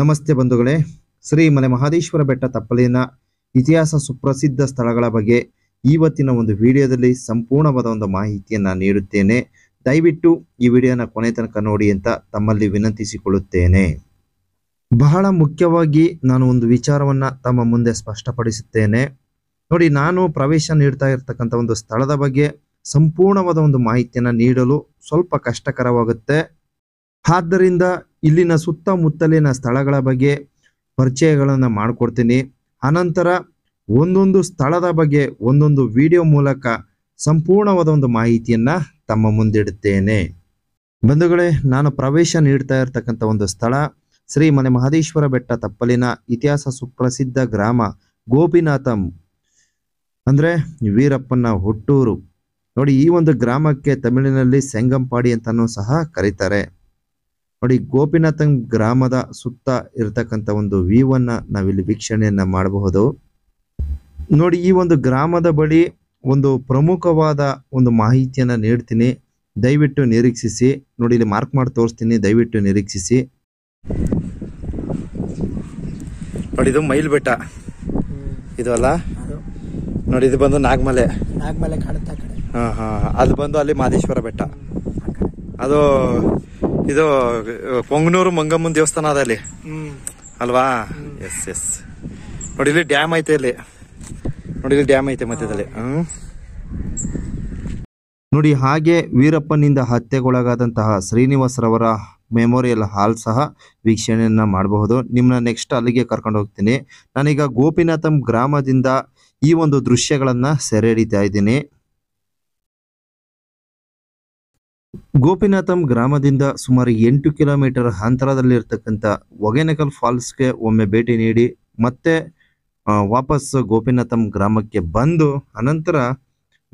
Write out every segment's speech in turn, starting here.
ನಮಸ್ತೆ ಬಂಧುಗಳೇ ಶ್ರೀ ಮಲೆ ಮಹಾದೇಶ್ವರ ಬೆಟ್ಟ ತಪ್ಪಲಿನ ಇತಿಹಾಸ ಸುಪ್ರಸಿದ್ಧ ಸ್ಥಳಗಳ ಬಗ್ಗೆ ಇವತ್ತಿನ ಒಂದು ವಿಡಿಯೋದಲ್ಲಿ ಸಂಪೂರ್ಣವಾದ ಒಂದು ಮಾಹಿತಿಯನ್ನು ನೀಡುತ್ತೇನೆ ದಯವಿಟ್ಟು ಈ ವಿಡಿಯೋನ ಕೊನೆ ತನಕ ನೋಡಿ ಅಂತ ತಮ್ಮಲ್ಲಿ ವಿನಂತಿಸಿಕೊಳ್ಳುತ್ತೇನೆ ಬಹಳ ಮುಖ್ಯವಾಗಿ ನಾನು ಒಂದು ವಿಚಾರವನ್ನು ತಮ್ಮ ಮುಂದೆ ಸ್ಪಷ್ಟಪಡಿಸುತ್ತೇನೆ ನೋಡಿ ನಾನು ಪ್ರವೇಶ ನೀಡ್ತಾ ಇರತಕ್ಕಂಥ ಒಂದು ಸ್ಥಳದ ಬಗ್ಗೆ ಸಂಪೂರ್ಣವಾದ ಒಂದು ಮಾಹಿತಿಯನ್ನು ನೀಡಲು ಸ್ವಲ್ಪ ಕಷ್ಟಕರವಾಗುತ್ತೆ ಆದ್ದರಿಂದ ಇಲ್ಲಿನ ಸುತ್ತಮುತ್ತಲಿನ ಸ್ಥಳಗಳ ಬಗ್ಗೆ ಪರಿಚಯಗಳನ್ನು ಮಾಡಿಕೊಡ್ತೀನಿ ಅನಂತರ ಒಂದೊಂದು ಸ್ಥಳದ ಬಗ್ಗೆ ಒಂದೊಂದು ವಿಡಿಯೋ ಮೂಲಕ ಸಂಪೂರ್ಣವಾದ ಒಂದು ಮಾಹಿತಿಯನ್ನು ತಮ್ಮ ಮುಂದಿಡುತ್ತೇನೆ ಬಂಧುಗಳೇ ನಾನು ಪ್ರವೇಶ ನೀಡ್ತಾ ಇರತಕ್ಕಂಥ ಒಂದು ಸ್ಥಳ ಶ್ರೀ ಮನೆ ಮಹದೇಶ್ವರ ಬೆಟ್ಟ ತಪ್ಪಲಿನ ಇತಿಹಾಸ ಸುಪ್ರಸಿದ್ಧ ಗ್ರಾಮ ಗೋಪಿನಾಥಂ ಅಂದರೆ ವೀರಪ್ಪನ ಹುಟ್ಟೂರು ನೋಡಿ ಈ ಒಂದು ಗ್ರಾಮಕ್ಕೆ ತಮಿಳಿನಲ್ಲಿ ಸೆಂಗಂಪಾಡಿ ಅಂತಲೂ ಸಹ ಕರೀತಾರೆ ನೋಡಿ ಗೋಪಿನಾಥನ್ ಗ್ರಾಮದ ಸುತ್ತ ಇರತಕ್ಕಂಥ ಒಂದು ವ್ಯೂ ಅನ್ನ ನಾವಿಲ್ಲಿ ವೀಕ್ಷಣೆಯನ್ನ ಮಾಡಬಹುದು ನೋಡಿ ಈ ಒಂದು ಗ್ರಾಮದ ಬಳಿ ಒಂದು ಪ್ರಮುಖವಾದ ಒಂದು ಮಾಹಿತಿಯನ್ನ ನೀಡ್ತೀನಿ ದಯವಿಟ್ಟು ನಿರೀಕ್ಷಿಸಿ ನೋಡಿ ಇಲ್ಲಿ ಮಾರ್ಕ್ ಮಾಡಿ ತೋರಿಸ್ತೀನಿ ದಯವಿಟ್ಟು ನಿರೀಕ್ಷಿಸಿ ನೋಡಿ ಇದು ಮೈಲ್ ಬೆಟ್ಟ ಇದು ಅಲ್ಲ ನೋಡಿ ಇದು ಬಂದು ನಾಗಮಲೆ ನಾಗಮಲೆ ಅದು ಬಂದು ಅಲ್ಲಿ ಮಾದೇಶ್ವರ ಬೆಟ್ಟ ಅದು ಇದು ಪೊಂಗನೂರು ಮಂಗಮ್ಮನ್ ದೇವಸ್ಥಾನ ಅದ ಅಲ್ಲಿ ಅಲ್ವಾ ಎಸ್ ಎಸ್ ನೋಡಿ ಇಲ್ಲಿ ಡ್ಯಾಮ್ ಐತೆ ಇಲ್ಲಿ ನೋಡಿ ಇಲ್ಲಿ ಡ್ಯಾಮ್ ಐತೆ ಮಧ್ಯದಲ್ಲಿ ಹ್ಮ್ ನೋಡಿ ಹಾಗೆ ವೀರಪ್ಪನಿಂದ ಹತ್ಯೆಗೊಳಗಾದಂತಹ ರವರ ಮೆಮೋರಿಯಲ್ ಹಾಲ್ ಸಹ ವೀಕ್ಷಣೆಯನ್ನ ಮಾಡಬಹುದು ನಿಮ್ಮನ್ನ ನೆಕ್ಸ್ಟ್ ಅಲ್ಲಿಗೆ ಕರ್ಕೊಂಡು ಹೋಗ್ತೀನಿ ನಾನೀಗ ಗೋಪಿನಾಥಂ ಗ್ರಾಮದಿಂದ ಈ ಒಂದು ದೃಶ್ಯಗಳನ್ನ ಸೆರೆ ಹಿಡಿತಾ ಇದ್ದೀನಿ ಗೋಪಿನಾಥಂ ಗ್ರಾಮದಿಂದ ಸುಮಾರು ಎಂಟು ಕಿಲೋಮೀಟರ್ ಅಂತರದಲ್ಲಿರ್ತಕ್ಕಂಥ ಒಗೇನಕಲ್ ಫಾಲ್ಸ್ಗೆ ಒಮ್ಮೆ ಭೇಟಿ ನೀಡಿ ಮತ್ತೆ ವಾಪಸ್ ಗೋಪಿನಾಥಂ ಗ್ರಾಮಕ್ಕೆ ಬಂದು ಅನಂತರ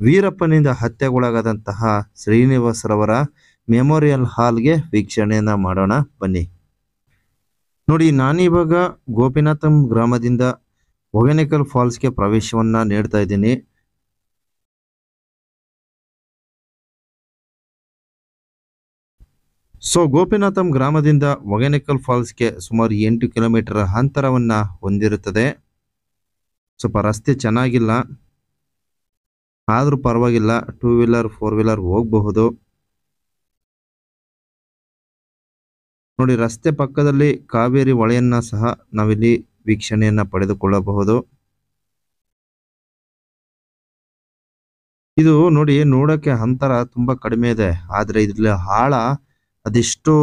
ವೀರಪ್ಪನಿಂದ ಹತ್ಯೆಗೊಳಗಾದಂತಹ ಶ್ರೀನಿವಾಸರವರ ಮೆಮೋರಿಯಲ್ ಹಾಲ್ಗೆ ವೀಕ್ಷಣೆಯನ್ನು ಮಾಡೋಣ ಬನ್ನಿ ನೋಡಿ ನಾನಿವಾಗ ಗೋಪಿನಾಥಂ ಗ್ರಾಮದಿಂದ ಒಗೇನಕಲ್ ಫಾಲ್ಸ್ಗೆ ಪ್ರವೇಶವನ್ನ ನೀಡ್ತಾ ಇದ್ದೀನಿ ಸೊ ಗೋಪಿನಾಥಂ ಗ್ರಾಮದಿಂದ ಒಗೆನೆಕಲ್ ಫಾಲ್ಸ್ಗೆ ಸುಮಾರು ಎಂಟು ಕಿಲೋಮೀಟರ್ ಅಂತರವನ್ನು ಹೊಂದಿರುತ್ತದೆ ಸ್ವಲ್ಪ ರಸ್ತೆ ಚೆನ್ನಾಗಿಲ್ಲ ಆದರೂ ಪರವಾಗಿಲ್ಲ ಟೂ ವೀಲರ್ ಫೋರ್ ವೀಲರ್ ಹೋಗಬಹುದು ನೋಡಿ ರಸ್ತೆ ಪಕ್ಕದಲ್ಲಿ ಕಾವೇರಿ ಹೊಳೆಯನ್ನು ಸಹ ನಾವಿಲ್ಲಿ ವೀಕ್ಷಣೆಯನ್ನು ಪಡೆದುಕೊಳ್ಳಬಹುದು ಇದು ನೋಡಿ ನೋಡೋಕ್ಕೆ ಅಂತರ ತುಂಬ ಕಡಿಮೆ ಇದೆ ಆದರೆ ಇದರಲ್ಲಿ ಆಳ ಅದೆಷ್ಟೋ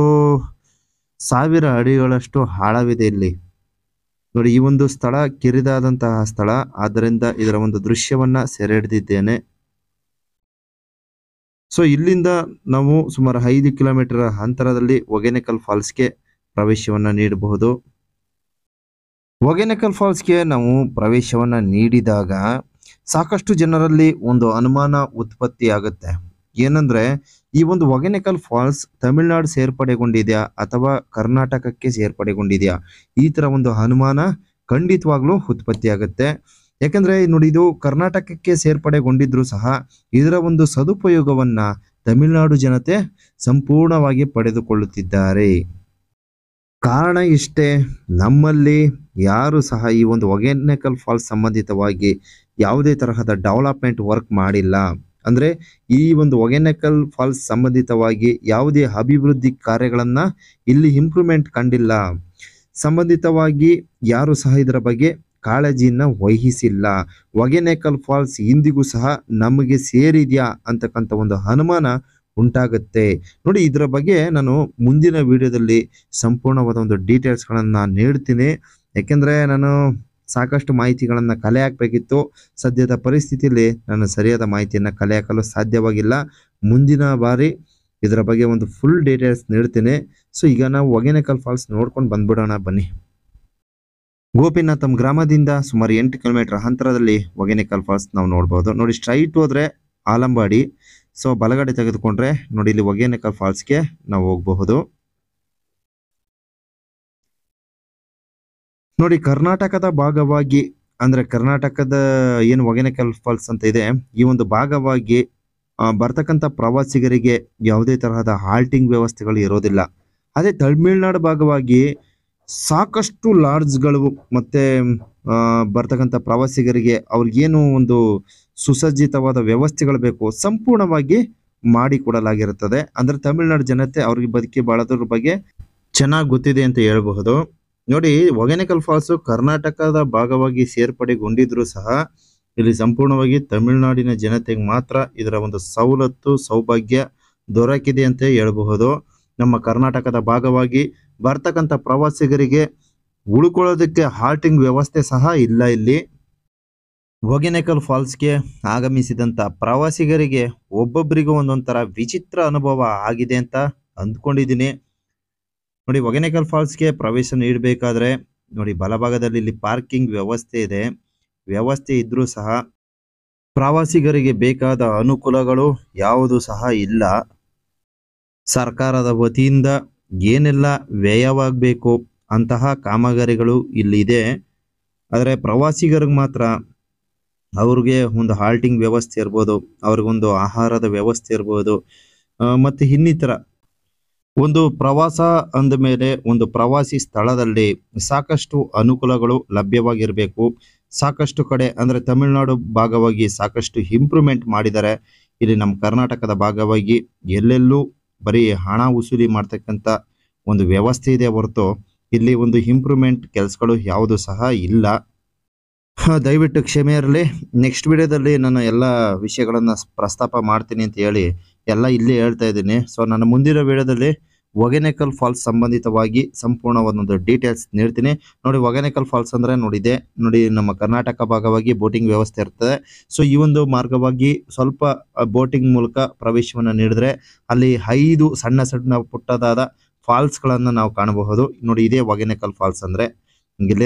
ಸಾವಿರ ಅಡಿಗಳಷ್ಟು ಆಳವಿದೆ ಇಲ್ಲಿ ನೋಡಿ ಈ ಒಂದು ಸ್ಥಳ ಕಿರಿದಾದಂತಹ ಸ್ಥಳ ಆದ್ದರಿಂದ ಇದರ ಒಂದು ದೃಶ್ಯವನ್ನ ಸೆರೆ ಹಿಡಿದಿದ್ದೇನೆ ಸೊ ಇಲ್ಲಿಂದ ನಾವು ಸುಮಾರು ಐದು ಕಿಲೋಮೀಟರ್ ಅಂತರದಲ್ಲಿ ಒಗೇನೆಕಲ್ ಫಾಲ್ಸ್ಗೆ ಪ್ರವೇಶವನ್ನು ನೀಡಬಹುದು ಒಗೇನೆಕಲ್ ಫಾಲ್ಸ್ಗೆ ನಾವು ಪ್ರವೇಶವನ್ನ ನೀಡಿದಾಗ ಸಾಕಷ್ಟು ಜನರಲ್ಲಿ ಒಂದು ಅನುಮಾನ ಆಗುತ್ತೆ ಏನಂದ್ರೆ ಈ ಒಂದು ಒಗೆನೆಕಲ್ ಫಾಲ್ಸ್ ತಮಿಳುನಾಡು ಸೇರ್ಪಡೆಗೊಂಡಿದೆಯಾ ಅಥವಾ ಕರ್ನಾಟಕಕ್ಕೆ ಸೇರ್ಪಡೆಗೊಂಡಿದೆಯಾ ಈ ತರ ಒಂದು ಅನುಮಾನ ಖಂಡಿತವಾಗ್ಲೂ ಆಗುತ್ತೆ ಯಾಕಂದ್ರೆ ನೋಡಿ ಇದು ಕರ್ನಾಟಕಕ್ಕೆ ಸೇರ್ಪಡೆಗೊಂಡಿದ್ರು ಸಹ ಇದರ ಒಂದು ಸದುಪಯೋಗವನ್ನ ತಮಿಳುನಾಡು ಜನತೆ ಸಂಪೂರ್ಣವಾಗಿ ಪಡೆದುಕೊಳ್ಳುತ್ತಿದ್ದಾರೆ ಕಾರಣ ಇಷ್ಟೇ ನಮ್ಮಲ್ಲಿ ಯಾರು ಸಹ ಈ ಒಂದು ಒಗೆನೆಕಲ್ ಫಾಲ್ಸ್ ಸಂಬಂಧಿತವಾಗಿ ಯಾವುದೇ ತರಹದ ಡೆವಲಪ್ಮೆಂಟ್ ವರ್ಕ್ ಮಾಡಿಲ್ಲ ಅಂದರೆ ಈ ಒಂದು ಹೊಗೆನಕಲ್ ಫಾಲ್ಸ್ ಸಂಬಂಧಿತವಾಗಿ ಯಾವುದೇ ಅಭಿವೃದ್ಧಿ ಕಾರ್ಯಗಳನ್ನು ಇಲ್ಲಿ ಇಂಪ್ರೂವ್ಮೆಂಟ್ ಕಂಡಿಲ್ಲ ಸಂಬಂಧಿತವಾಗಿ ಯಾರು ಸಹ ಇದರ ಬಗ್ಗೆ ಕಾಳಜಿಯನ್ನು ವಹಿಸಿಲ್ಲ ಹೊಗೆನೆಕಲ್ ಫಾಲ್ಸ್ ಇಂದಿಗೂ ಸಹ ನಮಗೆ ಸೇರಿದೆಯಾ ಅಂತಕ್ಕಂಥ ಒಂದು ಅನುಮಾನ ಉಂಟಾಗುತ್ತೆ ನೋಡಿ ಇದರ ಬಗ್ಗೆ ನಾನು ಮುಂದಿನ ವಿಡಿಯೋದಲ್ಲಿ ಸಂಪೂರ್ಣವಾದ ಒಂದು ಡೀಟೇಲ್ಸ್ಗಳನ್ನು ನಾನು ನೀಡ್ತೀನಿ ಯಾಕೆಂದರೆ ನಾನು ಸಾಕಷ್ಟು ಮಾಹಿತಿಗಳನ್ನು ಕಲೆ ಹಾಕಬೇಕಿತ್ತು ಸದ್ಯದ ಪರಿಸ್ಥಿತಿಯಲ್ಲಿ ನಾನು ಸರಿಯಾದ ಮಾಹಿತಿಯನ್ನು ಕಲೆ ಹಾಕಲು ಸಾಧ್ಯವಾಗಿಲ್ಲ ಮುಂದಿನ ಬಾರಿ ಇದರ ಬಗ್ಗೆ ಒಂದು ಫುಲ್ ಡೀಟೇಲ್ಸ್ ನೀಡ್ತೇನೆ ಸೊ ಈಗ ನಾವು ಒಗೇನಕಲ್ ಫಾಲ್ಸ್ ನೋಡ್ಕೊಂಡು ಬಂದ್ಬಿಡೋಣ ಬನ್ನಿ ಗೋಪಿನಾಥಮ್ ಗ್ರಾಮದಿಂದ ಸುಮಾರು ಎಂಟು ಕಿಲೋಮೀಟರ್ ಅಂತರದಲ್ಲಿ ಒಗೇನಕಲ್ ಫಾಲ್ಸ್ ನಾವು ನೋಡ್ಬೋದು ನೋಡಿ ಸ್ಟ್ರೈಟ್ ಹೋದರೆ ಆಲಂಬಾಡಿ ಸೊ ಬಲಗಡೆ ತೆಗೆದುಕೊಂಡ್ರೆ ನೋಡಿ ಇಲ್ಲಿ ಒಗೇನಕಲ್ ಫಾಲ್ಸ್ಗೆ ನಾವು ಹೋಗಬಹುದು ನೋಡಿ ಕರ್ನಾಟಕದ ಭಾಗವಾಗಿ ಅಂದರೆ ಕರ್ನಾಟಕದ ಏನು ಹೊಗೆನಕಲ್ ಫಾಲ್ಸ್ ಅಂತ ಇದೆ ಈ ಒಂದು ಭಾಗವಾಗಿ ಬರ್ತಕ್ಕಂಥ ಪ್ರವಾಸಿಗರಿಗೆ ಯಾವುದೇ ತರಹದ ಹಾಲ್ಟಿಂಗ್ ವ್ಯವಸ್ಥೆಗಳು ಇರೋದಿಲ್ಲ ಅದೇ ತಮಿಳ್ನಾಡು ಭಾಗವಾಗಿ ಸಾಕಷ್ಟು ಲಾಡ್ಜ್ಗಳು ಮತ್ತು ಬರ್ತಕ್ಕಂಥ ಪ್ರವಾಸಿಗರಿಗೆ ಅವ್ರಿಗೇನು ಒಂದು ಸುಸಜ್ಜಿತವಾದ ವ್ಯವಸ್ಥೆಗಳು ಬೇಕು ಸಂಪೂರ್ಣವಾಗಿ ಮಾಡಿಕೊಡಲಾಗಿರುತ್ತದೆ ಅಂದರೆ ತಮಿಳ್ನಾಡು ಜನತೆ ಅವ್ರಿಗೆ ಬದುಕಿ ಬಾಳೋದ್ರ ಬಗ್ಗೆ ಚೆನ್ನಾಗಿ ಗೊತ್ತಿದೆ ಅಂತ ಹೇಳಬಹುದು ನೋಡಿ ಹೊಗೆನಕಲ್ ಫಾಲ್ಸ್ ಕರ್ನಾಟಕದ ಭಾಗವಾಗಿ ಸೇರ್ಪಡೆಗೊಂಡಿದ್ರು ಸಹ ಇಲ್ಲಿ ಸಂಪೂರ್ಣವಾಗಿ ತಮಿಳುನಾಡಿನ ಜನತೆಗೆ ಮಾತ್ರ ಇದರ ಒಂದು ಸವಲತ್ತು ಸೌಭಾಗ್ಯ ದೊರಕಿದೆ ಅಂತ ಹೇಳಬಹುದು ನಮ್ಮ ಕರ್ನಾಟಕದ ಭಾಗವಾಗಿ ಬರ್ತಕ್ಕಂಥ ಪ್ರವಾಸಿಗರಿಗೆ ಉಳ್ಕೊಳ್ಳೋದಕ್ಕೆ ಹಾಲ್ಟಿಂಗ್ ವ್ಯವಸ್ಥೆ ಸಹ ಇಲ್ಲ ಇಲ್ಲಿ ಫಾಲ್ಸ್ ಫಾಲ್ಸ್ಗೆ ಆಗಮಿಸಿದಂಥ ಪ್ರವಾಸಿಗರಿಗೆ ಒಬ್ಬೊಬ್ಬರಿಗೂ ಒಂದೊಂಥರ ವಿಚಿತ್ರ ಅನುಭವ ಆಗಿದೆ ಅಂತ ಅಂದ್ಕೊಂಡಿದ್ದೀನಿ ನೋಡಿ ಫಾಲ್ಸ್ ಫಾಲ್ಸ್ಗೆ ಪ್ರವೇಶ ನೀಡಬೇಕಾದ್ರೆ ನೋಡಿ ಬಲಭಾಗದಲ್ಲಿ ಇಲ್ಲಿ ಪಾರ್ಕಿಂಗ್ ವ್ಯವಸ್ಥೆ ಇದೆ ವ್ಯವಸ್ಥೆ ಇದ್ರೂ ಸಹ ಪ್ರವಾಸಿಗರಿಗೆ ಬೇಕಾದ ಅನುಕೂಲಗಳು ಯಾವುದು ಸಹ ಇಲ್ಲ ಸರ್ಕಾರದ ವತಿಯಿಂದ ಏನೆಲ್ಲ ವ್ಯಯವಾಗಬೇಕು ಅಂತಹ ಕಾಮಗಾರಿಗಳು ಇಲ್ಲಿದೆ ಆದರೆ ಪ್ರವಾಸಿಗರಿಗೆ ಮಾತ್ರ ಅವ್ರಿಗೆ ಒಂದು ಹಾಲ್ಟಿಂಗ್ ವ್ಯವಸ್ಥೆ ಇರ್ಬೋದು ಅವ್ರಿಗೊಂದು ಆಹಾರದ ವ್ಯವಸ್ಥೆ ಇರ್ಬೋದು ಮತ್ತು ಇನ್ನಿತರ ಒಂದು ಪ್ರವಾಸ ಅಂದ ಮೇಲೆ ಒಂದು ಪ್ರವಾಸಿ ಸ್ಥಳದಲ್ಲಿ ಸಾಕಷ್ಟು ಅನುಕೂಲಗಳು ಲಭ್ಯವಾಗಿರಬೇಕು ಸಾಕಷ್ಟು ಕಡೆ ಅಂದರೆ ತಮಿಳುನಾಡು ಭಾಗವಾಗಿ ಸಾಕಷ್ಟು ಇಂಪ್ರೂವ್ಮೆಂಟ್ ಮಾಡಿದ್ದಾರೆ ಇಲ್ಲಿ ನಮ್ಮ ಕರ್ನಾಟಕದ ಭಾಗವಾಗಿ ಎಲ್ಲೆಲ್ಲೂ ಬರೀ ಹಣ ವಸೂಲಿ ಮಾಡ್ತಕ್ಕಂಥ ಒಂದು ವ್ಯವಸ್ಥೆ ಇದೆ ಹೊರತು ಇಲ್ಲಿ ಒಂದು ಇಂಪ್ರೂವ್ಮೆಂಟ್ ಕೆಲಸಗಳು ಯಾವುದು ಸಹ ಇಲ್ಲ ದಯವಿಟ್ಟು ಕ್ಷಮೆ ಇರಲಿ ನೆಕ್ಸ್ಟ್ ವಿಡಿಯೋದಲ್ಲಿ ನಾನು ಎಲ್ಲ ವಿಷಯಗಳನ್ನು ಪ್ರಸ್ತಾಪ ಮಾಡ್ತೀನಿ ಅಂತ ಹೇಳಿ ಎಲ್ಲ ಇಲ್ಲಿ ಹೇಳ್ತಾ ಇದ್ದೀನಿ ಸೊ ನನ್ನ ಮುಂದಿನ ವಿಡಿಯೋದಲ್ಲಿ ಒಗೆನೆಕಲ್ ಫಾಲ್ಸ್ ಸಂಬಂಧಿತವಾಗಿ ಸಂಪೂರ್ಣ ಒಂದೊಂದು ಡೀಟೇಲ್ಸ್ ನೀಡ್ತೀನಿ ನೋಡಿ ಒಗೆನೆಕಲ್ ಫಾಲ್ಸ್ ಅಂದರೆ ನೋಡಿದೆ ನೋಡಿ ನಮ್ಮ ಕರ್ನಾಟಕ ಭಾಗವಾಗಿ ಬೋಟಿಂಗ್ ವ್ಯವಸ್ಥೆ ಇರ್ತದೆ ಸೊ ಈ ಒಂದು ಮಾರ್ಗವಾಗಿ ಸ್ವಲ್ಪ ಬೋಟಿಂಗ್ ಮೂಲಕ ಪ್ರವೇಶವನ್ನು ನೀಡಿದ್ರೆ ಅಲ್ಲಿ ಐದು ಸಣ್ಣ ಸಣ್ಣ ಪುಟ್ಟದಾದ ಫಾಲ್ಸ್ಗಳನ್ನು ನಾವು ಕಾಣಬಹುದು ನೋಡಿ ಇದೇ ಒಗೆನೆಕಲ್ ಫಾಲ್ಸ್ ಅಂದರೆ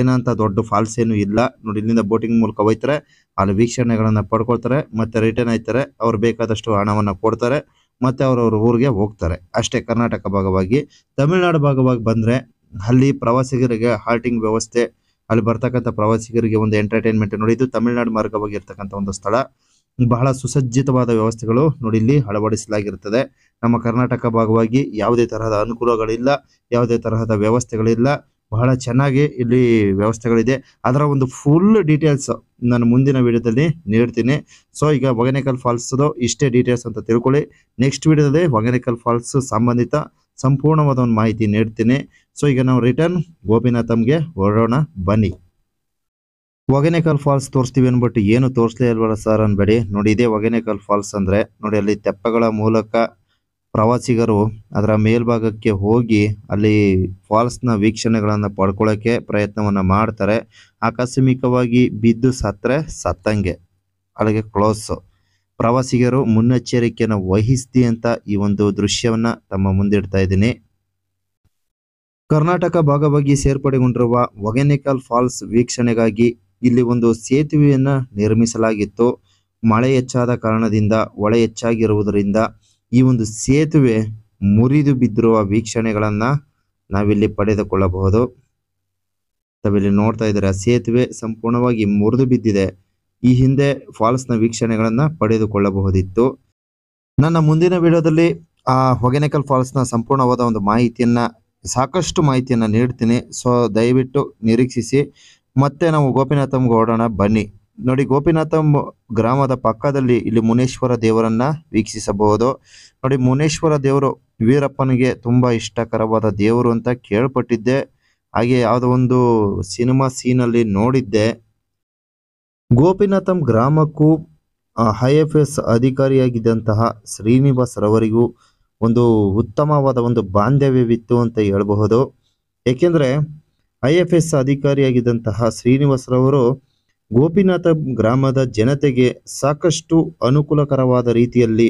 ಏನಂತ ದೊಡ್ಡ ಫಾಲ್ಸ್ ಏನು ಇಲ್ಲ ನೋಡಿ ಇಲ್ಲಿಂದ ಬೋಟಿಂಗ್ ಮೂಲಕ ಹೋಯ್ತಾರೆ ಅಲ್ಲಿ ವೀಕ್ಷಣೆಗಳನ್ನ ಪಡ್ಕೊಳ್ತಾರೆ ಮತ್ತೆ ರಿಟರ್ನ್ ಆಯ್ತಾರೆ ಅವ್ರು ಬೇಕಾದಷ್ಟು ಹಣವನ್ನು ಕೊಡ್ತಾರೆ ಮತ್ತೆ ಅವ್ರವ್ರ ಊರಿಗೆ ಹೋಗ್ತಾರೆ ಅಷ್ಟೇ ಕರ್ನಾಟಕ ಭಾಗವಾಗಿ ತಮಿಳುನಾಡು ಭಾಗವಾಗಿ ಬಂದ್ರೆ ಅಲ್ಲಿ ಪ್ರವಾಸಿಗರಿಗೆ ಹಾಲ್ಟಿಂಗ್ ವ್ಯವಸ್ಥೆ ಅಲ್ಲಿ ಬರ್ತಕ್ಕಂಥ ಪ್ರವಾಸಿಗರಿಗೆ ಒಂದು ಎಂಟರ್ಟೈನ್ಮೆಂಟ್ ನೋಡಿ ಇದು ತಮಿಳುನಾಡು ಮಾರ್ಗವಾಗಿ ಇರ್ತಕ್ಕಂಥ ಒಂದು ಸ್ಥಳ ಬಹಳ ಸುಸಜ್ಜಿತವಾದ ವ್ಯವಸ್ಥೆಗಳು ನೋಡಿ ಇಲ್ಲಿ ಅಳವಡಿಸಲಾಗಿರುತ್ತದೆ ನಮ್ಮ ಕರ್ನಾಟಕ ಭಾಗವಾಗಿ ಯಾವುದೇ ತರಹದ ಅನುಕೂಲಗಳಿಲ್ಲ ಯಾವುದೇ ತರಹದ ವ್ಯವಸ್ಥೆಗಳಿಲ್ಲ ಬಹಳ ಚೆನ್ನಾಗಿ ಇಲ್ಲಿ ವ್ಯವಸ್ಥೆಗಳಿದೆ ಅದರ ಒಂದು ಫುಲ್ ಡೀಟೇಲ್ಸ್ ನಾನು ಮುಂದಿನ ವಿಡಿಯೋದಲ್ಲಿ ನೀಡ್ತೀನಿ ಸೊ ಈಗ ಹೊಗೇನಕಲ್ ಫಾಲ್ಸ್ ಇಷ್ಟೇ ಡೀಟೇಲ್ಸ್ ಅಂತ ತಿಳ್ಕೊಳ್ಳಿ ನೆಕ್ಸ್ಟ್ ವಿಡಿಯೋದಲ್ಲಿ ಒಗನೇಕಲ್ ಫಾಲ್ಸ್ ಸಂಬಂಧಿತ ಸಂಪೂರ್ಣವಾದ ಒಂದು ಮಾಹಿತಿ ನೀಡ್ತೀನಿ ಸೊ ಈಗ ನಾವು ರಿಟರ್ನ್ ಗೋಪಿನಾಥಮ್ಗೆ ಹೊರಡೋಣ ಬನ್ನಿ ಹೊಗೇನೆಕಾಲ್ ಫಾಲ್ಸ್ ತೋರಿಸ್ತೀವಿ ಅನ್ಬಿಟ್ಟು ಏನು ತೋರಿಸ್ಲೇ ಇಲ್ವಲ್ಲ ಸರ್ ಅನ್ಬೇಡಿ ನೋಡಿ ಇದೇ ಒಗೆನೇಕಲ್ ಫಾಲ್ಸ್ ಅಂದರೆ ನೋಡಿ ಅಲ್ಲಿ ತೆಪ್ಪಗಳ ಮೂಲಕ ಪ್ರವಾಸಿಗರು ಅದರ ಮೇಲ್ಭಾಗಕ್ಕೆ ಹೋಗಿ ಅಲ್ಲಿ ಫಾಲ್ಸ್ನ ವೀಕ್ಷಣೆಗಳನ್ನು ಪಡ್ಕೊಳ್ಳೋಕ್ಕೆ ಪ್ರಯತ್ನವನ್ನು ಮಾಡ್ತಾರೆ ಆಕಸ್ಮಿಕವಾಗಿ ಬಿದ್ದು ಸತ್ತರೆ ಸತ್ತಂಗೆ ಅಲ್ಲಿಗೆ ಕ್ಲೋಸ್ ಪ್ರವಾಸಿಗರು ಮುನ್ನೆಚ್ಚರಿಕೆಯನ್ನು ವಹಿಸ್ತಿ ಅಂತ ಈ ಒಂದು ದೃಶ್ಯವನ್ನು ತಮ್ಮ ಮುಂದಿಡ್ತಾ ಇದ್ದೀನಿ ಕರ್ನಾಟಕ ಭಾಗವಾಗಿ ಸೇರ್ಪಡೆಗೊಂಡಿರುವ ಒಗೆನಿಕಲ್ ಫಾಲ್ಸ್ ವೀಕ್ಷಣೆಗಾಗಿ ಇಲ್ಲಿ ಒಂದು ಸೇತುವೆಯನ್ನು ನಿರ್ಮಿಸಲಾಗಿತ್ತು ಮಳೆ ಹೆಚ್ಚಾದ ಕಾರಣದಿಂದ ಒಳೆ ಹೆಚ್ಚಾಗಿರುವುದರಿಂದ ಈ ಒಂದು ಸೇತುವೆ ಮುರಿದು ಬಿದ್ದಿರುವ ವೀಕ್ಷಣೆಗಳನ್ನ ನಾವಿಲ್ಲಿ ಪಡೆದುಕೊಳ್ಳಬಹುದು ತಾವಿಲ್ಲಿ ನೋಡ್ತಾ ಇದ್ದೀರಾ ಸೇತುವೆ ಸಂಪೂರ್ಣವಾಗಿ ಮುರಿದು ಬಿದ್ದಿದೆ ಈ ಹಿಂದೆ ಫಾಲ್ಸ್ನ ವೀಕ್ಷಣೆಗಳನ್ನ ಪಡೆದುಕೊಳ್ಳಬಹುದಿತ್ತು ನನ್ನ ಮುಂದಿನ ವಿಡಿಯೋದಲ್ಲಿ ಆ ಫಾಲ್ಸ್ ಫಾಲ್ಸ್ನ ಸಂಪೂರ್ಣವಾದ ಒಂದು ಮಾಹಿತಿಯನ್ನ ಸಾಕಷ್ಟು ಮಾಹಿತಿಯನ್ನ ನೀಡ್ತೀನಿ ಸೊ ದಯವಿಟ್ಟು ನಿರೀಕ್ಷಿಸಿ ಮತ್ತೆ ನಾವು ಗೋಪಿನಾಥಮ್ಗೆ ಓಡೋಣ ಬನ್ನಿ ನೋಡಿ ಗೋಪಿನಾಥಂ ಗ್ರಾಮದ ಪಕ್ಕದಲ್ಲಿ ಇಲ್ಲಿ ಮುನೇಶ್ವರ ದೇವರನ್ನ ವೀಕ್ಷಿಸಬಹುದು ನೋಡಿ ಮುನೇಶ್ವರ ದೇವರು ವೀರಪ್ಪನಿಗೆ ತುಂಬಾ ಇಷ್ಟಕರವಾದ ದೇವರು ಅಂತ ಕೇಳ್ಪಟ್ಟಿದ್ದೆ ಹಾಗೆ ಯಾವುದೋ ಒಂದು ಸಿನಿಮಾ ಸೀನಲ್ಲಿ ನೋಡಿದ್ದೆ ಗೋಪಿನಾಥಂ ಗ್ರಾಮಕ್ಕೂ ಐ ಎಫ್ ಎಸ್ ಅಧಿಕಾರಿಯಾಗಿದ್ದಂತಹ ಶ್ರೀನಿವಾಸ್ ರವರಿಗೂ ಒಂದು ಉತ್ತಮವಾದ ಒಂದು ಬಾಂಧವ್ಯವಿತ್ತು ಅಂತ ಹೇಳಬಹುದು ಏಕೆಂದರೆ ಐ ಎಫ್ ಎಸ್ ಅಧಿಕಾರಿಯಾಗಿದ್ದಂತಹ ಶ್ರೀನಿವಾಸ್ ರವರು ಗೋಪಿನಾಥ ಗ್ರಾಮದ ಜನತೆಗೆ ಸಾಕಷ್ಟು ಅನುಕೂಲಕರವಾದ ರೀತಿಯಲ್ಲಿ